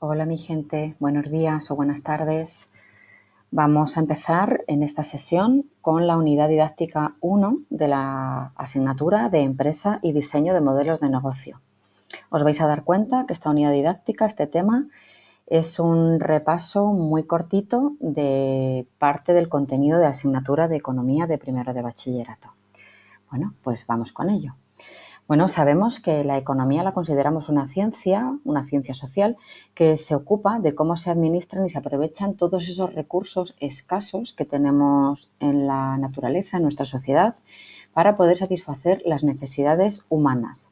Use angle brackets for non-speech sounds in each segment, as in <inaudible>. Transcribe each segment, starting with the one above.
Hola mi gente, buenos días o buenas tardes. Vamos a empezar en esta sesión con la unidad didáctica 1 de la asignatura de Empresa y Diseño de Modelos de Negocio. Os vais a dar cuenta que esta unidad didáctica, este tema, es un repaso muy cortito de parte del contenido de asignatura de Economía de primero de bachillerato. Bueno, pues vamos con ello. Bueno, sabemos que la economía la consideramos una ciencia, una ciencia social, que se ocupa de cómo se administran y se aprovechan todos esos recursos escasos que tenemos en la naturaleza, en nuestra sociedad, para poder satisfacer las necesidades humanas.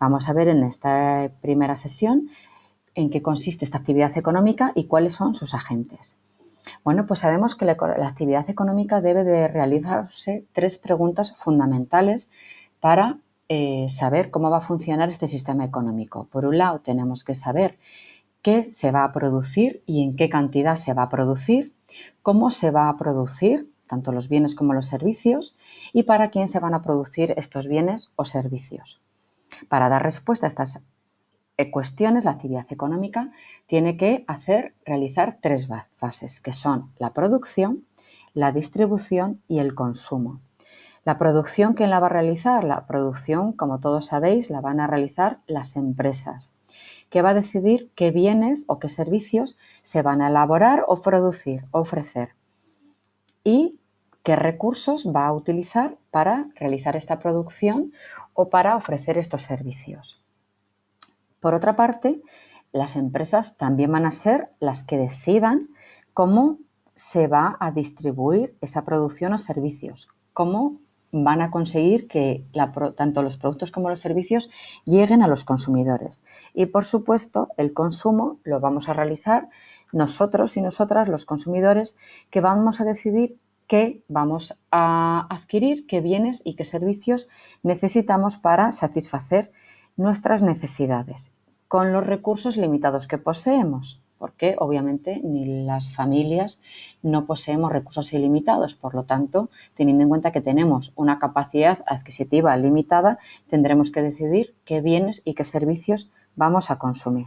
Vamos a ver en esta primera sesión en qué consiste esta actividad económica y cuáles son sus agentes. Bueno, pues sabemos que la, actividad económica debe de realizarse tres preguntas fundamentales para eh, saber cómo va a funcionar este sistema económico. Por un lado, tenemos que saber qué se va a producir y en qué cantidad se va a producir, cómo se va a producir, tanto los bienes como los servicios, y para quién se van a producir estos bienes o servicios. Para dar respuesta a estas eh, cuestiones, la actividad económica tiene que hacer, realizar tres fases, que son la producción, la distribución y el consumo. La producción, ¿quién la va a realizar? La producción, como todos sabéis, la van a realizar las empresas, que va a decidir qué bienes o qué servicios se van a elaborar o producir, ofrecer, y qué recursos va a utilizar para realizar esta producción o para ofrecer estos servicios. Por otra parte, las empresas también van a ser las que decidan cómo se va a distribuir esa producción o servicios, cómo van a conseguir que tanto los productos como los servicios lleguen a los consumidores. Y por supuesto, el consumo lo vamos a realizar nosotros y nosotras, los consumidores, que vamos a decidir qué vamos a adquirir, qué bienes y qué servicios necesitamos para satisfacer nuestras necesidades con los recursos limitados que poseemos porque obviamente ni las familias no poseemos recursos ilimitados. Por lo tanto, teniendo en cuenta que tenemos una capacidad adquisitiva limitada, tendremos que decidir qué bienes y qué servicios vamos a consumir.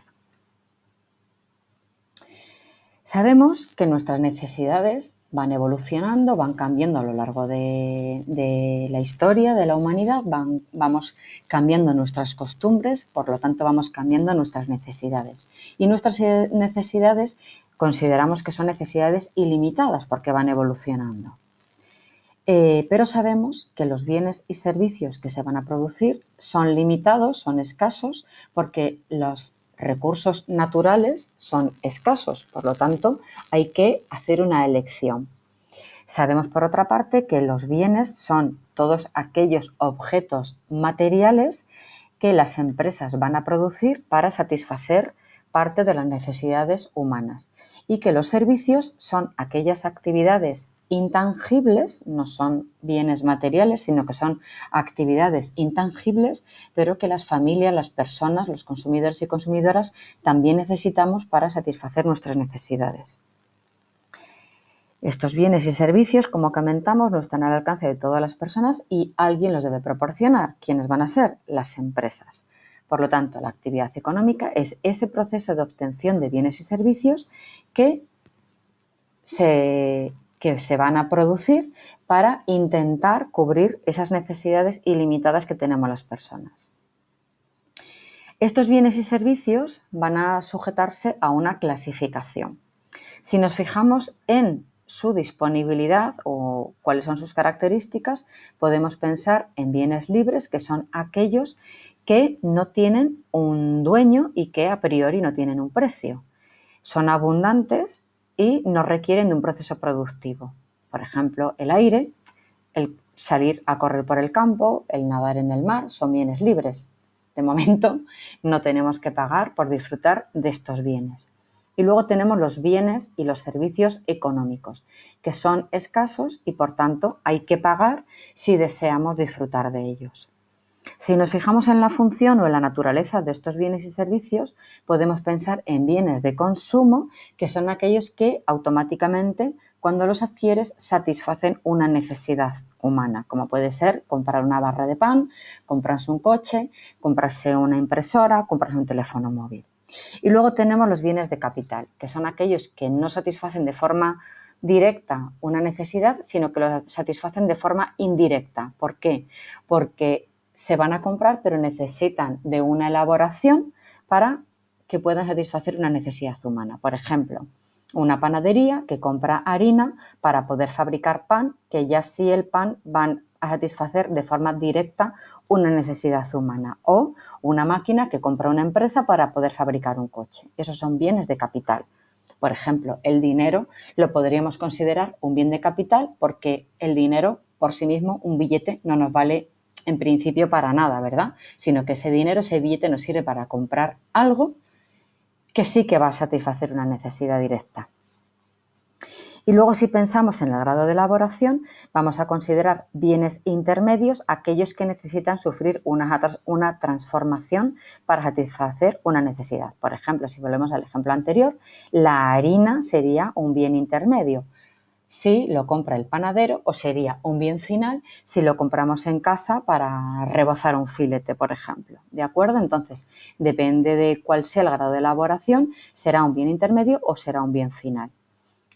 Sabemos que nuestras necesidades van evolucionando, van cambiando a lo largo de, la historia de la humanidad, vamos cambiando nuestras costumbres, por lo tanto vamos cambiando nuestras necesidades. Y nuestras eh, necesidades consideramos que son necesidades ilimitadas porque van evolucionando. Eh, pero sabemos que los bienes y servicios que se van a producir son limitados, son escasos, porque los recursos naturales son escasos, por lo tanto hay que hacer una elección. Sabemos por otra parte que los bienes son todos aquellos objetos materiales que las empresas van a producir para satisfacer parte de las necesidades humanas y que los servicios son aquellas actividades intangibles, no son bienes materiales, sino que son actividades intangibles, pero que las familias, las personas, los consumidores y consumidoras también necesitamos para satisfacer nuestras necesidades. Estos bienes y servicios, como comentamos, no están al alcance de todas las personas y alguien los debe proporcionar. ¿Quiénes van a ser? Las empresas. Por lo tanto, la actividad económica es ese proceso de obtención de bienes y servicios que se que se van a producir para intentar cubrir esas necesidades ilimitadas que tenemos las personas. Estos bienes y servicios van a sujetarse a una clasificación. Si nos fijamos en su disponibilidad o cuáles son sus características, podemos pensar en bienes libres, que son aquellos que no tienen un dueño y que a priori no tienen un precio. Son abundantes y nos requieren de un proceso productivo. Por ejemplo, el aire, el salir a correr por el campo, el nadar en el mar, son bienes libres. De momento <laughs> no tenemos que pagar por disfrutar de estos bienes. Y luego tenemos los bienes y los servicios económicos, que son escasos y por tanto hay que pagar si deseamos disfrutar de ellos. Si nos fijamos en la función o en la naturaleza de estos bienes y servicios, podemos pensar en bienes de consumo, que son aquellos que automáticamente, cuando los adquieres, satisfacen una necesidad humana, como puede ser comprar una barra de pan, comprarse un coche, comprarse una impresora, comprarse un teléfono móvil. Y luego tenemos los bienes de capital, que son aquellos que no satisfacen de forma directa una necesidad, sino que los satisfacen de forma indirecta. ¿Por qué? Porque se van a comprar, pero necesitan de una elaboración para que puedan satisfacer una necesidad humana. Por ejemplo, una panadería que compra harina para poder fabricar pan, que ya sí el pan van a satisfacer de forma directa una necesidad humana o una máquina que compra una empresa para poder fabricar un coche. Esos son bienes de capital. Por ejemplo, el dinero lo podríamos considerar un bien de capital porque el dinero por sí mismo, un billete, no nos vale en principio para nada, ¿verdad? Sino que ese dinero, ese billete nos sirve para comprar algo que sí que va a satisfacer una necesidad directa. Y luego si pensamos en el grado de elaboración, vamos a considerar bienes intermedios aquellos que necesitan sufrir una, una, transformación para satisfacer una necesidad. Por ejemplo, si volvemos al ejemplo anterior, la harina sería un bien intermedio si lo compra el panadero o sería un bien final si lo compramos en casa para rebozar un filete, por ejemplo. ¿De acuerdo? Entonces, depende de cuál sea el grado de elaboración, será un bien intermedio o será un bien final.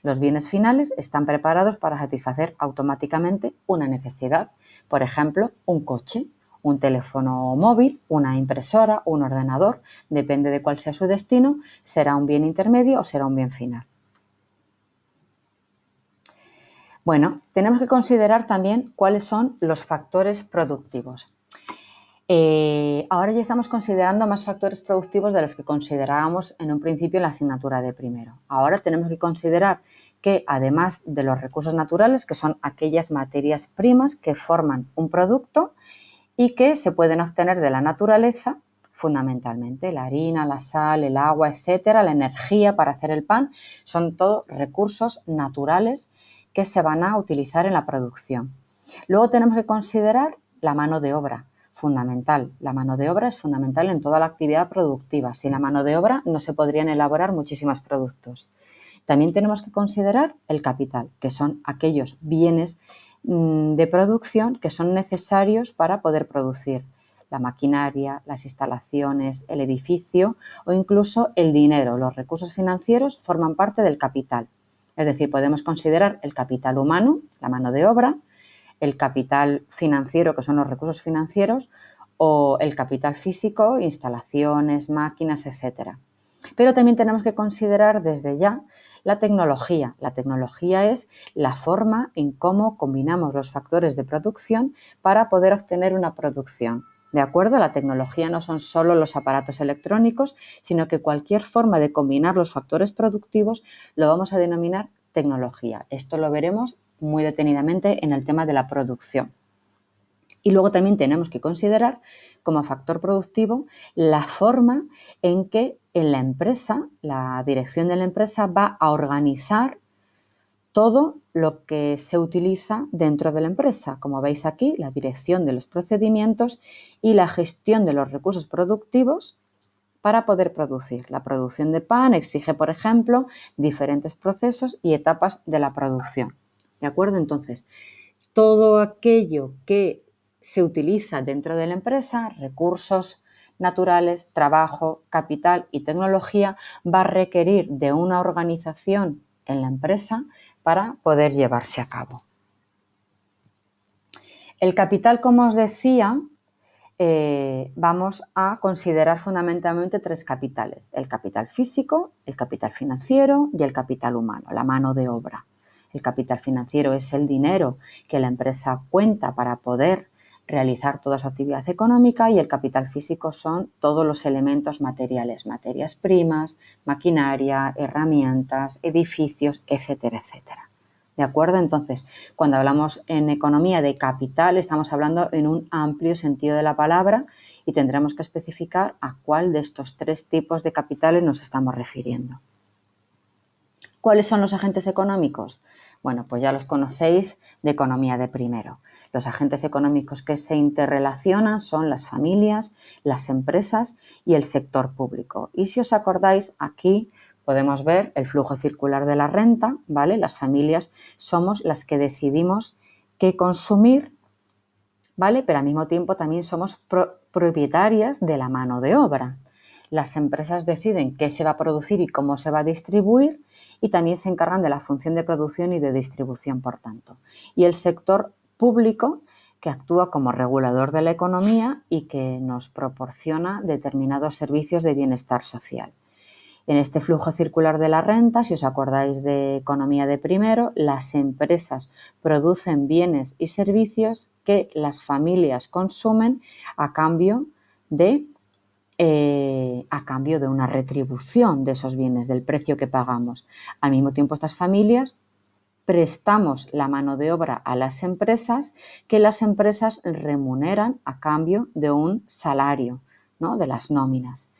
Los bienes finales están preparados para satisfacer automáticamente una necesidad, por ejemplo, un coche, un teléfono móvil, una impresora, un ordenador, depende de cuál sea su destino, será un bien intermedio o será un bien final. Bueno, tenemos que considerar también cuáles son los factores productivos. Eh, ahora ya estamos considerando más factores productivos de los que considerábamos en un principio en la asignatura de primero. Ahora tenemos que considerar que además de los recursos naturales, que son aquellas materias primas que forman un producto y que se pueden obtener de la naturaleza, fundamentalmente la harina, la sal, el agua, etcétera, la energía para hacer el pan, son todos recursos naturales que se van a utilizar en la producción. Luego tenemos que considerar la mano de obra, fundamental. La mano de obra es fundamental en toda la actividad productiva. Sin la mano de obra no se podrían elaborar muchísimos productos. También tenemos que considerar el capital, que son aquellos bienes mm, de producción que son necesarios para poder producir la maquinaria, las instalaciones, el edificio o incluso el dinero. Los recursos financieros forman parte del capital. Es decir, podemos considerar el capital humano, la mano de obra, el capital financiero, que son los recursos financieros, o el capital físico, instalaciones, máquinas, etcétera. Pero también tenemos que considerar desde ya la tecnología. La tecnología es la forma en cómo combinamos los factores de producción para poder obtener una producción. ¿De acuerdo? La tecnología no son solo los aparatos electrónicos, sino que cualquier forma de combinar los factores productivos lo vamos a denominar tecnología. Esto lo veremos muy detenidamente en el tema de la producción. Y luego también tenemos que considerar como factor productivo la forma en que en la empresa, la dirección de la empresa va a organizar todo lo que se utiliza dentro de la empresa. Como veis aquí, la dirección de los procedimientos y la gestión de los recursos productivos para poder producir. La producción de pan exige, por ejemplo, diferentes procesos y etapas de la producción. ¿De acuerdo? Entonces, todo aquello que se utiliza dentro de la empresa, recursos naturales, trabajo, capital y tecnología, va a requerir de una organización en la empresa para poder llevarse a cabo. El capital, como os decía, eh, vamos a considerar fundamentalmente tres capitales, el capital físico, el capital financiero y el capital humano, la mano de obra. El capital financiero es el dinero que la empresa cuenta para poder realizar toda su actividad económica y el capital físico son todos los elementos materiales, materias primas, maquinaria, herramientas, edificios, etcétera, etcétera. ¿De acuerdo? Entonces, cuando hablamos en economía de capital, estamos hablando en un amplio sentido de la palabra y tendremos que especificar a cuál de estos tres tipos de capitales nos estamos refiriendo. ¿Cuáles son los agentes económicos? Bueno, pues ya los conocéis de economía de primero. Los agentes económicos que se interrelacionan son las familias, las empresas y el sector público. Y si os acordáis, aquí podemos ver el flujo circular de la renta, ¿vale? Las familias somos las que decidimos qué consumir, ¿vale? Pero al mismo tiempo también somos propietarias de la mano de obra. Las empresas deciden qué se va a producir y cómo se va a distribuir y también se encargan de la función de producción y de distribución, por tanto. Y el sector público que actúa como regulador de la economía y que nos proporciona determinados servicios de bienestar social. En este flujo circular de la renta, si os acordáis de economía de primero, las empresas producen bienes y servicios que las familias consumen a cambio de eh, a cambio de una retribución de esos bienes, del precio que pagamos. Al mismo tiempo, estas familias prestamos la mano de obra a las empresas que las empresas remuneran a cambio de un salario, ¿no? de las nóminas.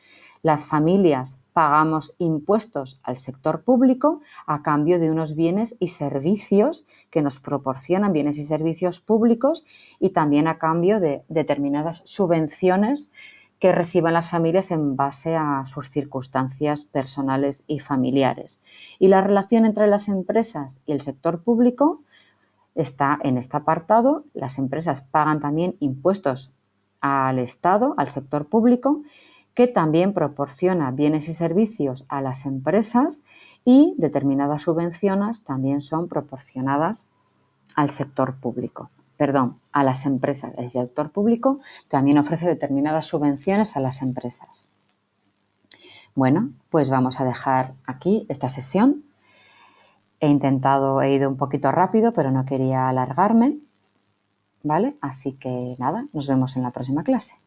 Las familias pagamos impuestos al sector público a cambio de unos bienes y servicios que nos proporcionan bienes y servicios públicos y también a cambio de determinadas subvenciones que reciban las familias en base a sus circunstancias personales y familiares. Y la relación entre las empresas y el sector público está en este apartado. Las empresas pagan también impuestos al Estado, al sector público, que también proporciona bienes y servicios a las empresas y determinadas subvenciones también son proporcionadas al sector público perdón, a las empresas. El sector público también ofrece determinadas subvenciones a las empresas. Bueno, pues vamos a dejar aquí esta sesión. He intentado, he ido un poquito rápido, pero no quería alargarme. ¿Vale? Así que nada, nos vemos en la próxima clase.